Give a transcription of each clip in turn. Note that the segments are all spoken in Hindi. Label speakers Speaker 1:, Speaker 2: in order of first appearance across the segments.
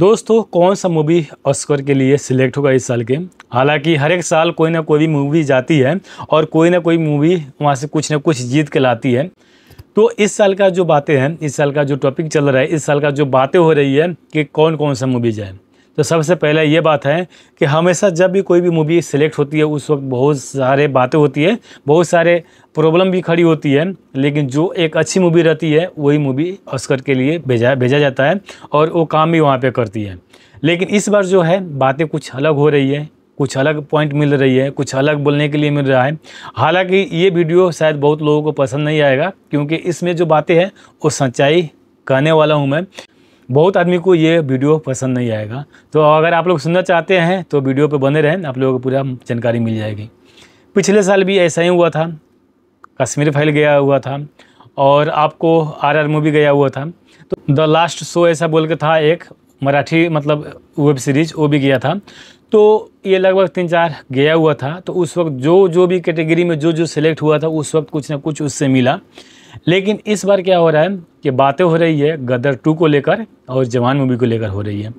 Speaker 1: दोस्तों कौन सा मूवी ऑस्कर के लिए सिलेक्ट होगा इस साल के हालांकि हर एक साल कोई ना कोई मूवी जाती है और कोई ना कोई मूवी वहाँ से कुछ ना कुछ जीत के लाती है तो इस साल का जो बातें हैं इस साल का जो टॉपिक चल रहा है इस साल का जो बातें हो रही है कि कौन कौन सा मूवी जाए तो सबसे पहले ये बात है कि हमेशा जब भी कोई भी मूवी सिलेक्ट होती है उस वक्त बहुत सारे बातें होती है बहुत सारे प्रॉब्लम भी खड़ी होती है लेकिन जो एक अच्छी मूवी रहती है वही मूवी ऑस्कर के लिए भेजा भेजा जाता है और वो काम भी वहाँ पर करती है लेकिन इस बार जो है बातें कुछ अलग हो रही है कुछ अलग पॉइंट मिल रही है कुछ अलग बोलने के लिए मिल रहा है हालांकि ये वीडियो शायद बहुत लोगों को पसंद नहीं आएगा क्योंकि इसमें जो बातें हैं वो सच्चाई कहने वाला हूँ मैं बहुत आदमी को ये वीडियो पसंद नहीं आएगा तो अगर आप लोग सुनना चाहते हैं तो वीडियो पर बने रहें आप लोगों को पूरा जानकारी मिल जाएगी पिछले साल भी ऐसा ही हुआ था कश्मीर फाइल गया हुआ था और आपको आर आर मूवी गया हुआ था तो द लास्ट शो ऐसा बोल के था एक मराठी मतलब वेब सीरीज वो भी गया था तो ये लगभग तीन चार गया हुआ था तो उस वक्त जो जो भी कैटेगरी में जो जो सिलेक्ट हुआ था उस वक्त कुछ ना कुछ उससे मिला लेकिन इस बार क्या हो रहा है कि बातें हो रही है गदर टू को लेकर और जवान मूवी को लेकर हो रही है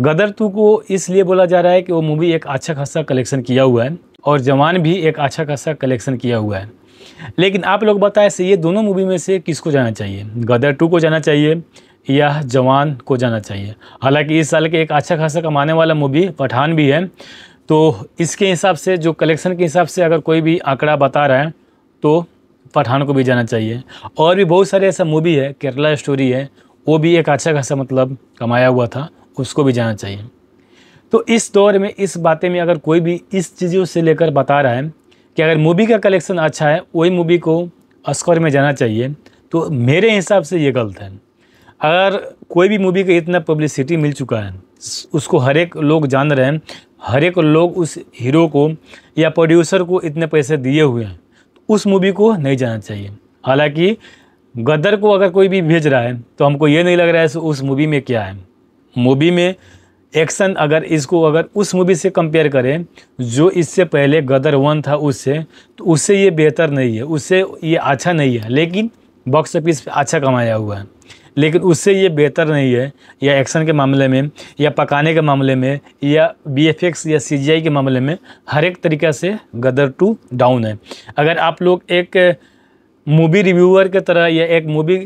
Speaker 1: गदर टू को इसलिए बोला जा रहा है कि वो मूवी एक अच्छा खासा कलेक्शन किया हुआ है और जवान भी एक अच्छा खासा कलेक्शन किया हुआ है लेकिन आप लोग बताएं से ये दोनों मूवी में से किसको जाना चाहिए गदर टू को जाना चाहिए या जवान को जाना चाहिए हालांकि इस साल के एक अच्छा खासा कमाने वाला मूवी पठान भी है तो इसके हिसाब से जो कलेक्शन के हिसाब से अगर कोई भी आंकड़ा बता रहा है तो पठान को भी जाना चाहिए और भी बहुत सारे ऐसा मूवी है केरला स्टोरी है वो भी एक अच्छा खासा मतलब कमाया हुआ था उसको भी जाना चाहिए तो इस दौर में इस बातें में अगर कोई भी इस चीज़ों से लेकर बता रहा है कि अगर मूवी का कलेक्शन अच्छा है वही मूवी को स्कोर में जाना चाहिए तो मेरे हिसाब से ये गलत है अगर कोई भी मूवी का इतना पब्लिसिटी मिल चुका है उसको हर एक लोग जान रहे हैं हर एक लोग उस हीरो को या प्रोड्यूसर को इतने पैसे दिए हुए हैं उस मूवी को नहीं जाना चाहिए हालांकि गदर को अगर कोई भी भेज रहा है तो हमको ये नहीं लग रहा है उस मूवी में क्या है मूवी में एक्शन अगर इसको अगर उस मूवी से कंपेयर करें जो इससे पहले गदर वन था उससे तो उससे ये बेहतर नहीं है उससे ये अच्छा नहीं है लेकिन बॉक्स ऑफिस अच्छा कमाया हुआ है लेकिन उससे ये बेहतर नहीं है या एक्शन के मामले में या पकाने के मामले में या बी या सी के मामले में हर एक तरीक़ा से गदर टू डाउन है अगर आप लोग एक मूवी रिव्यूअर के तरह या एक मूवी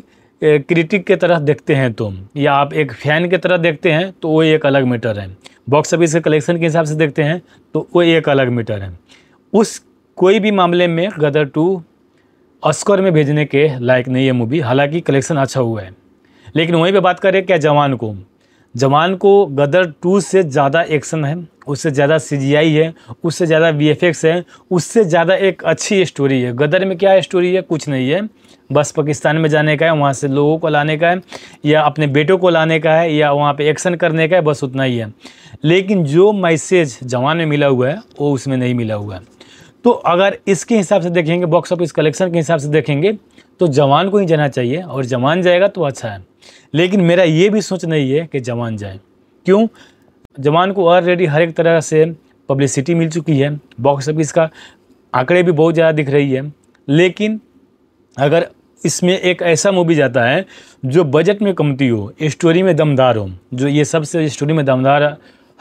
Speaker 1: क्रिटिक के तरह देखते हैं तो या आप एक फ़ैन के तरह देखते हैं तो वो एक अलग मीटर है बॉक्स ऑफिस के कलेक्शन के हिसाब से देखते हैं तो वो एक अलग मीटर है उस कोई भी मामले में गदर टू ऑस्कर में भेजने के लायक नहीं है मूवी हालांकि कलेक्शन अच्छा हुआ है लेकिन वहीं पे बात करें क्या जवान को जवान को गदर टू से ज़्यादा एक्शन है उससे ज़्यादा सी है उससे ज़्यादा वी है उससे ज़्यादा एक अच्छी स्टोरी है गदर में क्या स्टोरी है कुछ नहीं है बस पाकिस्तान में जाने का है वहाँ से लोगों को लाने का है या अपने बेटों को लाने का है या वहाँ पे एक्शन करने का है बस उतना ही है लेकिन जो मैसेज जवान में मिला हुआ है वो उसमें नहीं मिला हुआ है तो अगर इसके हिसाब से देखेंगे बॉक्स ऑफिस कलेक्शन के हिसाब से देखेंगे तो जवान को ही जाना चाहिए और जवान जाएगा तो अच्छा है लेकिन मेरा ये भी सोच नहीं है कि जवान जाए क्यों जवान को ऑलरेडी हर एक तरह से पब्लिसिटी मिल चुकी है बॉक्स ऑफिस का आंकड़े भी बहुत ज़्यादा दिख रही है लेकिन अगर इसमें एक ऐसा मूवी जाता है जो बजट में कमती हो स्टोरी में दमदार हो जो ये सबसे स्टोरी में दमदार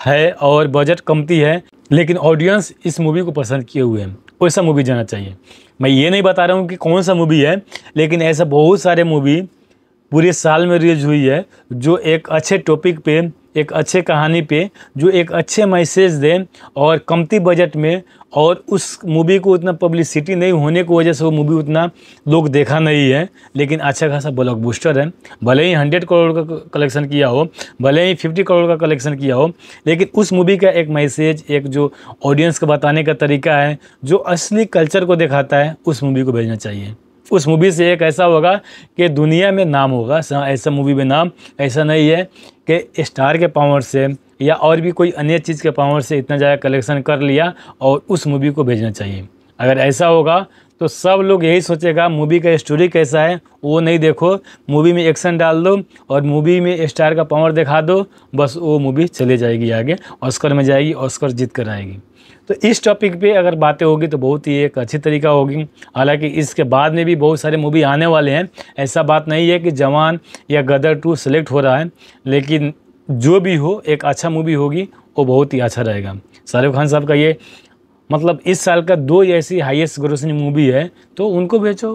Speaker 1: है और बजट कमती है लेकिन ऑडियंस इस मूवी को पसंद किए हुए हैं वैसा मूवी जाना चाहिए मैं ये नहीं बता रहा हूँ कि कौन सा मूवी है लेकिन ऐसा बहुत सारे मूवी पूरे साल में रिलीज हुई है जो एक अच्छे टॉपिक पे एक अच्छे कहानी पे जो एक अच्छे मैसेज दे और कमती बजट में और उस मूवी को उतना पब्लिसिटी नहीं होने की वजह से वो मूवी उतना लोग देखा नहीं है लेकिन अच्छा खासा बूस्टर है भले ही हंड्रेड करोड़ का कलेक्शन किया हो भले ही फिफ्टी करोड़ का कलेक्शन किया हो लेकिन उस मूवी का एक मैसेज एक जो ऑडियंस को बताने का तरीका है जो असली कल्चर को दिखाता है उस मूवी को भेजना चाहिए उस मूवी से एक ऐसा होगा कि दुनिया में नाम होगा ऐसा मूवी में नाम ऐसा नहीं है कि स्टार के पावर से या और भी कोई अन्य चीज़ के पावर से इतना ज़्यादा कलेक्शन कर लिया और उस मूवी को भेजना चाहिए अगर ऐसा होगा तो सब लोग यही सोचेगा मूवी का स्टोरी कैसा है वो नहीं देखो मूवी में एक्शन डाल दो और मूवी में स्टार का पावर दिखा दो बस वो मूवी चले जाएगी आगे ऑस्कर में जाएगी ऑस्कर जीत कर आएगी तो इस टॉपिक पे अगर बातें होगी तो बहुत ही एक अच्छी तरीका होगी हालांकि इसके बाद में भी बहुत सारे मूवी आने वाले हैं ऐसा बात नहीं है कि जवान या गदर टू सेलेक्ट हो रहा है लेकिन जो भी हो एक अच्छा मूवी होगी वो बहुत ही अच्छा रहेगा शाहरुख खान साहब का ये मतलब इस साल का दो ऐसी हाईएस्ट ग्रोसिंग मूवी है तो उनको बेचो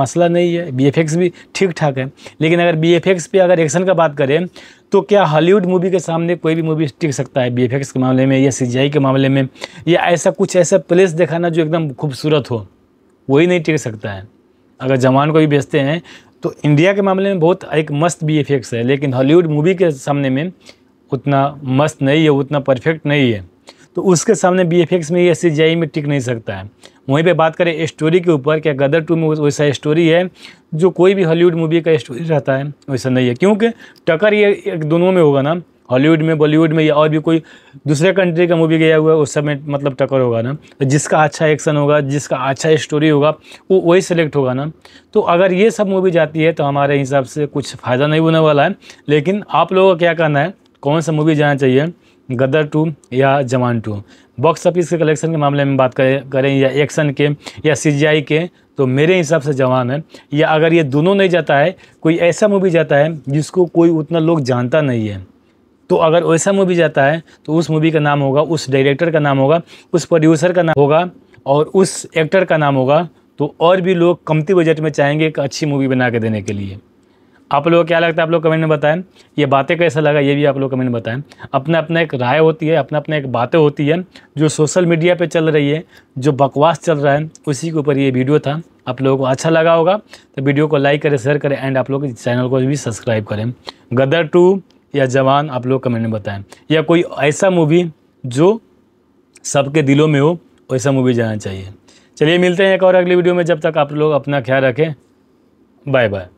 Speaker 1: मसला नहीं है बीएफएक्स भी ठीक ठाक है लेकिन अगर बीएफएक्स पे अगर एक्शन का बात करें तो क्या हॉलीवुड मूवी के सामने कोई भी मूवी टिक सकता है बीएफएक्स के मामले में या सीजीआई के मामले में या ऐसा कुछ ऐसा प्लेस दिखाना जो एकदम खूबसूरत हो वही नहीं टिक सकता है अगर जवान को भी बेचते हैं तो इंडिया के मामले में बहुत एक मस्त बी है लेकिन हॉलीवुड मूवी के सामने में उतना मस्त नहीं है उतना परफेक्ट नहीं है तो उसके सामने बी में या सी में टिक नहीं सकता है वहीं पे बात करें स्टोरी के ऊपर क्या गदर टू में वैसा स्टोरी है जो कोई भी हॉलीवुड मूवी का स्टोरी रहता है वैसा नहीं है क्योंकि टक्कर ये एक दोनों में होगा ना हॉलीवुड में बॉलीवुड में या और भी कोई दूसरे कंट्री का मूवी गया हुआ है उस समय मतलब टक्कर होगा ना तो जिसका अच्छा एक्शन होगा जिसका अच्छा स्टोरी होगा वो वही सेलेक्ट होगा ना तो अगर ये सब मूवी जाती है तो हमारे हिसाब से कुछ फ़ायदा नहीं होने वाला है लेकिन आप लोगों का क्या कहना है कौन सा मूवी जाना चाहिए गदर टू या जवान टू बॉक्स ऑफिस के कलेक्शन के मामले में बात करें करें या एक्शन के या सी के तो मेरे हिसाब से जवान है या अगर ये दोनों नहीं जाता है कोई ऐसा मूवी जाता है जिसको कोई उतना लोग जानता नहीं है तो अगर वैसा मूवी जाता है तो उस मूवी का नाम होगा उस डायरेक्टर का नाम होगा उस प्रोड्यूसर का नाम होगा और उस एक्टर का नाम होगा तो और भी लोग कमती बजट में चाहेंगे एक अच्छी मूवी बना के देने के लिए आप लोगों को क्या लगता है आप लोग कमेंट में बताएं ये बातें कैसा लगा ये भी आप लोग कमेंट में बताएं अपना अपना एक राय होती है अपना अपना एक बातें होती है जो सोशल मीडिया पे चल रही है जो बकवास चल रहा है उसी के ऊपर ये वीडियो था आप लोगों को अच्छा लगा होगा तो वीडियो को लाइक करें शेयर करें एंड आप लोग चैनल को भी सब्सक्राइब करें गदर टू या जवान आप लोग कमेंट में बताएँ या कोई ऐसा मूवी जो सबके दिलों में हो वैसा मूवी जाना चाहिए चलिए मिलते हैं एक और अगली वीडियो में जब तक आप लोग अपना ख्याल रखें बाय बाय